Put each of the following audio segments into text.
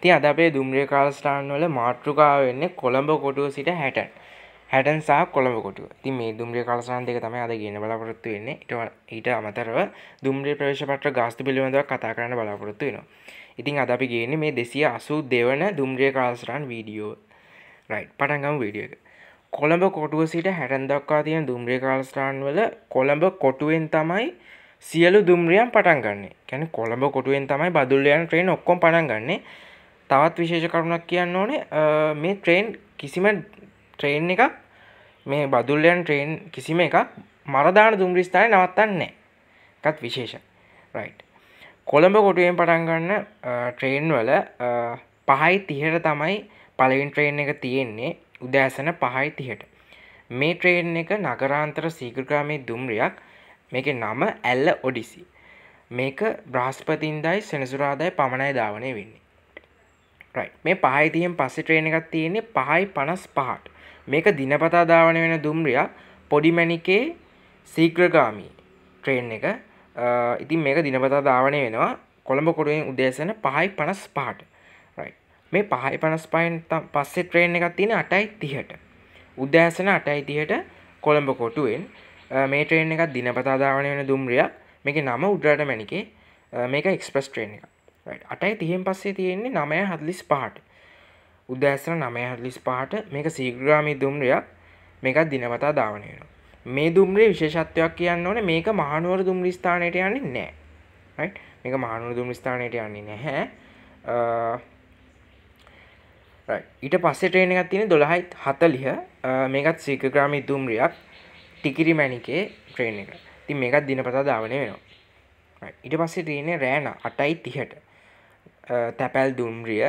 ති අද අපේ දුම්රිය කාලස්ටාන් වල මාතෘකාව වෙන්නේ කොළඹ කොටුව සිට හැටන් හැටන් සහ කොළඹ කොටුව. ඉතින් මේ දුම්රිය කාලස්ටාන් දෙක තමයි අද ගෙන බලාපොරොත්තු වෙන්නේ. ඊට ඊට අමතරව දුම්රිය ප්‍රවේශ පත්‍ර ගාස්තු පිළිබඳව කතා කරන්න බලාපොරොත්තු වෙනවා. ඉතින් අද අපි ගේන්නේ මේ 282 වන දුම්රිය කාලස්ටාන් වීඩියෝ. රයිට් පටන් ගමු වීඩියෝ එක. කොළඹ කොටුව සිට හැටන් දක්වා තියෙන දුම්රිය කාලස්ථාන් වල කොළඹ කොටුවෙන් තමයි සියලු දුම්රියන් පටන් ගන්නෙ. කියන්නේ කොළඹ කොටුවෙන් තමයි බදුල්ලයන් ට්‍රේන් ඔක්කොම පටන් ගන්නෙ. තවත් විශේෂ කරුණක් කියන්න ඕනේ මේ ට්‍රේන් කිසිම ට්‍රේන් එක මේ බදුල්ලයන් ට්‍රේන් කිසිම එක මරදාන දුම්රිස්ථානය නවත්තන්නේ එකත් විශේෂ රයි් කොළඹ කොටුවෙන් පටන්ගන්න ට්‍රේන් වල පහයි තිහට තමයි පලවින් ට්‍රේන් එක තියෙන්නේ උදෑසන පහයි තිහට මේ ට්‍රේන් එක නගරාන්තර සීග්‍රග්‍රාමේ දුම්රියක් මේක නම ඇල්ල ඔඩිසි මේක බ්‍රහස්පතින්දයි සෙනසුරාදායි පමණයි ධාවනය වෙන්නේ මේ පහයිතියෙන් පස්සෙ ට්‍රේන එකක් තියෙන්නේ පහයි පනස් පහට මේක දිනපතා දාවන වෙන දුම්රිය පොඩිමැනිකේ සීග්‍රගාමී ට්‍රේන් එක ඉතින් මේක දිනපතා දාවනය වෙනවා කොළඹ කොඩුවෙන් උදේසන පහයි පනස් පහට මේ පහයි පනස් පයින් පස්සෙ ට්‍රේන් එකක් තියෙන අටයි තිහට උදෑසන අටයි තිහට කොළඹ කොටුවෙන් මේ ට්‍රේන් එකක් දිනපතා දාවන වෙන දුම්රිය මේක නම උඩරට මැනිකේ මේක එක්ස්ප්‍රස් ට්‍රේන් එකක් අටයි තියෙන් පස්සේ තියෙන්නේ නමය හදලිස් පහට උදෑසන නමය හදලිස් පහට මේක සීග්‍රාමී දුම්රයක් මේකත් දිනවතා දාවනයන මේ දුම්රේ විශේෂත්වයක් කියන්න ඕන මේක මහනුවර දුම්රි ස්ථානයට යන්නේ නෑ මේක මහනුවර දුම් ස්ථානයට යන්නේ නැහැ ඊට පස්සේ ට්‍රේන එකක් තියෙන දොළහයි හතලිහ මේකත් සීකග්‍රාමී දුම්රියක් ටිකිරි මැනිකේ ට්‍රේන එක ති මේකත් දිනපතා දාවනය වෙනවා ඊට පස්සේ තියන්නේ රෑන අටයි තිහට තැපැල් දුම්රිය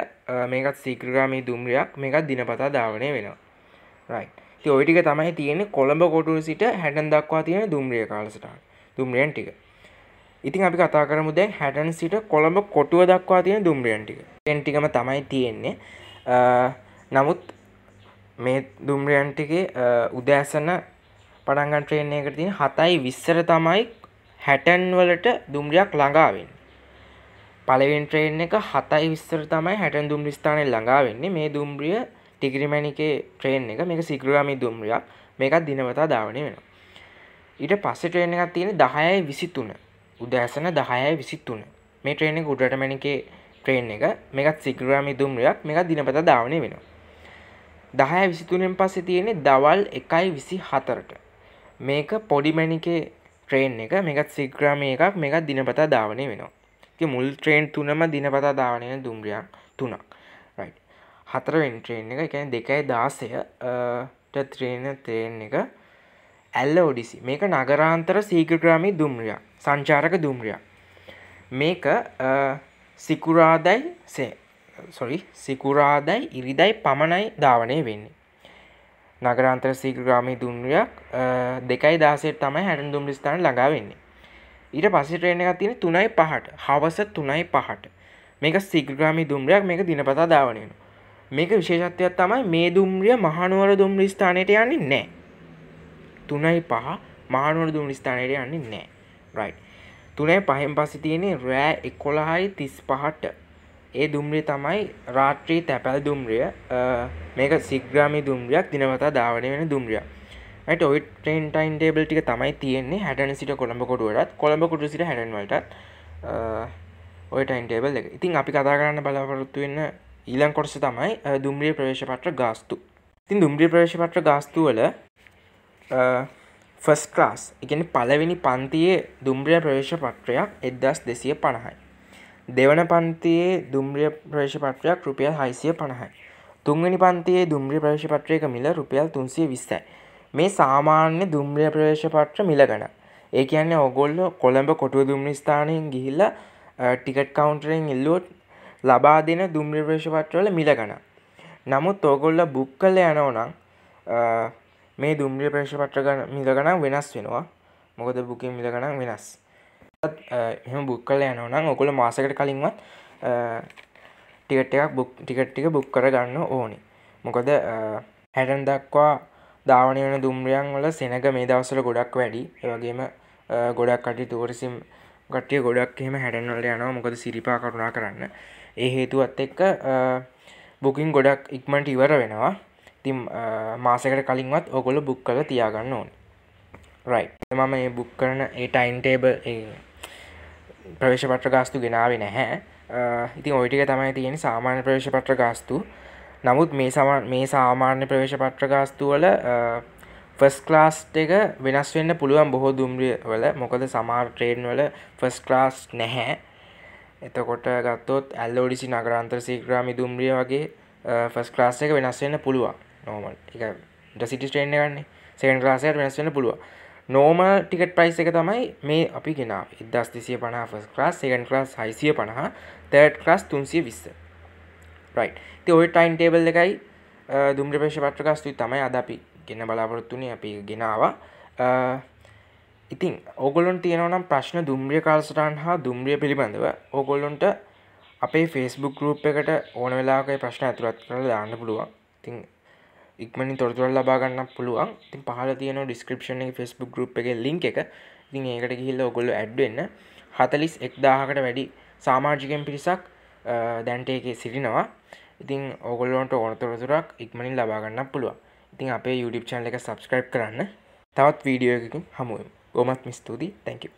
මේකත් සීක්‍රගාමී දුම්රියක් මේකත් දිනපතා ධාවනය වෙනවා රයි ඔයිටික තමයි තියෙන කොළඹ කොටුර සිට හැටන් දක්වා තියෙන දුම්රිය කාලසටා දුම්රියන් ටික ඉතින් අපි කතා කරමු දැන් හැටන් සිට කොළඹ කොටුව දක්වා තියෙන දුම්රියන් ටික ටිකම තමයි තියෙන්නේ නමුත් මේ දුම්රියන්ටිගේ උදෑසන පඩංගන් ට්‍රේන් එකට තියෙන හතයි විස්සර තමයි හැටන් වලට දුම්රියක් ළඟාවෙන් පලවෙන් ට්‍රේන් එක හතයි විස්සර තමයි හැටන් දුම්රි ස්ථානය ළඟා වෙන්නේ මේ දුම්රිය ටිගිරිමැනිකේ ට්‍රේන් එක මේක සිකරගමි දුම්රියක් මේකත් දිනවතා ධාවනය වෙන ඊට පස්සේ ට්‍රේන් එකක් තියෙන දහයයි විසිතුන උදෑසන දහයයි විසිත්තුන මේ ට්‍රේන එක උඩට මැනිකේ ට්‍රේන් එක මේකත් සිකරගමි දුම්රියක් මේකත් දිනපතා ධාවනය වෙන දහය විසිතුනෙන් පස්සේ තියෙනෙ දවල් එකයි විසි හතරට මේක පොඩිමැනිකේ ට්‍රේන් එක මේකත් සිග්‍රාමය එකක් මේකත් දිනපතා ධාවනය වෙනවා මුල් ට්‍රේන් තුනම දිනපතා ධාවනය දුම්රියන් තුනක් හතරවෙන් ට්‍රේන් එක එකැන දෙකයි දාසයට ත්‍රේන තේෙන් එක ඇල්ල ඔඩිසි මේක නගරාන්තර සීග්‍රග්‍රාමී දුම්රිය සංචාරක දුම්රිය මේක සිකුරාදයි සේ සොරි සිකුරාදයි ඉරිදයි පමණයි ධාවනය වෙන්නේ නගරාන්තර සීග්‍රග්‍රාමී දුම්රියක් දෙකයි දාසයට තමයි හැටන් දුම්රිස්ථාන ළඟා වෙන්නේ ඊට පසිට්‍රේන එක තියෙන තුනයි පහට හවස තුනයි පහට මේක සිග්‍රාමි දුම්රයක් මේක දිනපතා දාවනයන මේක විශේෂත්වයක් තමයි මේ දුම්රිය මහනුවර දුම්රි ස්ථානයට යන්නේ නෑ තුනයි පහ මහනුවර දුම්රි ස්ථානයට යන්නේ නෑ රයි් තුනයි පහෙන් පසි තියෙන රෑ එකොළහයි තිස් පහට ඒ දුම්රිය තමයි රාත්‍රී තැපැල් දුම්රිය මේක සිග්‍රාමි දුම්රියක් දිනවතා ධාවනය වෙන දුම්රියක් ඇට ඔයි ට්‍රේන්ටයින් ටේබල් ටික තමයි තියෙන්නේ හැටන සිට කොළඹ කොටුවටත් කොළඹ කුටු සිට හැටන්වලට ඔයටයින් ටේබල් එක ඉතින් අපි කතා කරන්න බලාපොරොත්තු වෙන්න ඊළං කොටස තමයි දුම්රිය ප්‍රවේශපත්‍ර ගාස්තු ඉතින් දුම්රිය ප්‍රවේශපත්‍ර ගාස්තු වල ෆස් ක්‍රස් එකන පලවෙනි පන්තියේ දුම්රිය ප්‍රවේශපත්‍රයක් එදදස් දෙසිය පණහයි දෙවන පන්තියේ දුම්රිය ප්‍රවේශපත්‍රයක් රුපියල් හයිසිය පණහයි තුන්වැනි පන්තියේ දුම්රිය ප්‍රවේශපත්‍රයක මිල රුපියල් තුන්සිය විස්සයි මේ සාමාන්‍ය දුම්රිය ප්‍රවේශපත්‍ර මිලගන ඒ කියන්නේ ඔගොල්ල කොළඹ කොටුව දුම්රි ස්ථානයෙන් ගිහිල්ල ටිකට් කවුන්ටරෙන් ඉල්ලුවොත් ලබා දෙන දුම්රිය ප්‍රවේශපත්‍රවල මිලගන නමුත් ඕගොල්ල බුක් කල යනවනම් මේ දුම්රිය ප්‍රේශපත්‍ර මිලගනම් වෙනස් වෙනවා මොකද බුකින් මිලගනම් වෙනස් එහම බුක් කල යනවනම් ඔකොල මාසකට කලින්වත් ටිකට් එකක් බුක් ටිකට් ටික බුක් කරගන්න ඕනි මොකද හැරන් දක්වා ධාවනය වන දුම්රියන් වල සෙනග මේ දවසල ගොඩක් වැඩි ඒවගේම ගොඩක් කටි තෝරසිම් ගටිය ගොඩක් එහෙම හැඩන්වලට යනවා මොකද සිරිපා කරුණා කරන්න ඒ හේතුවත් එක්ක බුකින් ගොඩක් ඉක්මට ඉවර වෙනවා තිම් මාසකට කලින්වත් ඔගොල බුක් කල තියාගන්න ඕන් රයි මම ඒ බුක් කරන ඒටයින්ටේබ ප්‍රවේශපට ගාස්තු ගෙනාව නැහැ ඉතින් ඔයිටික තමයි තියෙන සාමාන්‍ය ප්‍රවේශපට ගාස්තු නමුත් මේ සමන් මේ සාමාන්‍ය ප්‍රවේශ පත්‍ර ගාස්තුවල ෆස් ක්ලාස්ට එක වෙනස් වෙන්න පුළුවන් බොහෝ දුම්රිය වල මොකද සමාර් ට්‍රේන් වල ෆස් ක්ලාස් නැහැ එතකොට ගත්තොත් ඇල්ලෝඩිසි නගරන්තර සීග්‍රාමි දුම්රිය වගේ ෆස් ක්ලාස් එක වෙනස් වෙන්න පුළුවන් නෝමල් එක ඩසිටි ට්‍රේන් ගන්නේ සෙකන් ක්ලාසයට වෙනස් වෙන්න පුළුවන් නෝමල් ටිකට් ප්‍රයිස් එක තමයි මේ අපි ගෙනාව ඉදස් තිසිය පනහ ෆස් ක්ලාස් සෙකන් ක්ලාස් හයිසිය පනහ තර්ඩ් ක්ලාස් තුන්සිය විස්ස රයි් ති ඔය ටයින් ටේබල් එකයි දුම්්‍ර පේෂ පත්‍රකාස්තුයි තමයි අද අපි ගෙන බලාපොරොත්තුනි අපි ගෙනවා ඉතින් ඔගොලොන් තියෙනවනම් ප්‍රශ්න දුම්්‍රිය කාල්සටන් හා දුම්්‍රිය පිළිබඳව ඕගොල්ලොන්ට අපේ ෆෙස්බුක් ගරුප් එකට ඕන වෙලාකයි ප්‍රශ්න ඇතුරත් කර දාන්න පුළුවන් තින් ඉක්මනි තොරතුරල් ලබාගන්න පුළුවන් තින් පහල තියන ඩිස්ක්‍රපෂන එක ෆෙස්බුක් ගරුප් එක ලිින් එක ඉතින් ඒකට ගිහිල්ල ඔගොල්ල ඇඩ්වෙන්න හතලිස් එක්දාහකට වැඩි සාමාජිකෙන් පිරිසක් දැන්ට එකේ සිටිනවා ඉතින් ඔගොල්ලොන්ට ඕනතොරතුරක් ඉක්මනින් ලබාගන්න පුළුව ඉතින් අපේ YouTube චැනල එක සබස්ක්‍රයිබ් කරන්න තවත් වීඩියෝ එකකින් හමුවම් ගොමත් මිස්තුතියි තැන්කිව